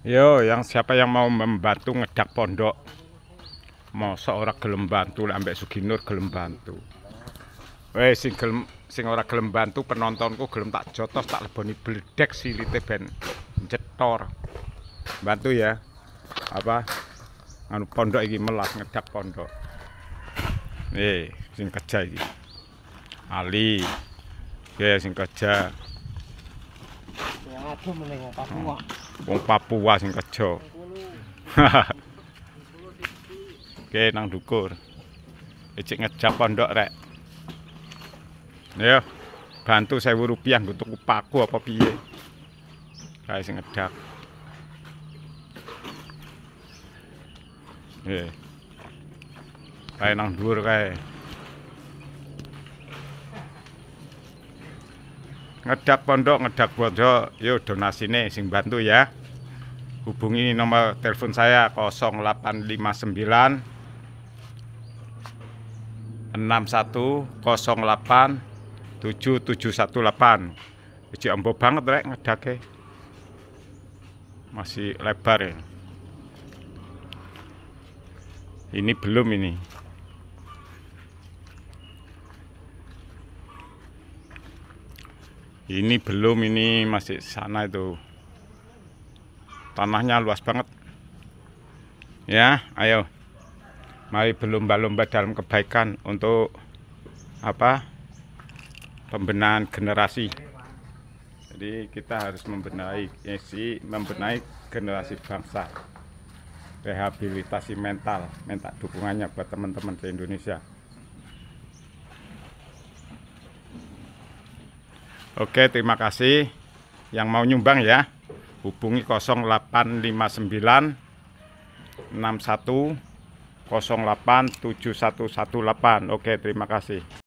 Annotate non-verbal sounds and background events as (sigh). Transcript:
Yo, yang siapa yang mau membantu ngedak pondok, mau seorang gelem bantu, ambek Suginur gelem bantu. Weh, sing gelem, sing ora gelem bantu penontonku gelem tak jotos tak leboni bledek silite ben jetor. Bantu ya. Apa? Anu pondok iki melas ngedak pondok. Nih, sing kerja iki. Ali. Ya, sing kerja. Yang meneh, mending aku. Hmm. Wong Papua sing kerja. (laughs) Oke, nang dukur. Ecek ngejap pondok rek. Ya, bantu saya rupiah untuk tuku paku apa piye. Kae sing ngedak. Eh. Kae nang dhuwur kae. ngedak pondok ngedak pondok yuk donasi nih, sing bantu ya hubungi nomor telepon saya 0859 6108 7718 Uji embo banget rek ngedake masih lebar ya ini belum ini ini belum ini masih sana itu tanahnya luas banget ya ayo mari belum lomba dalam kebaikan untuk apa pembenahan generasi jadi kita harus membenahi isi eh, membenahi generasi bangsa rehabilitasi mental minta dukungannya buat teman-teman di Indonesia Oke, terima kasih yang mau nyumbang ya. Hubungi 0859 61 7118. Oke, terima kasih.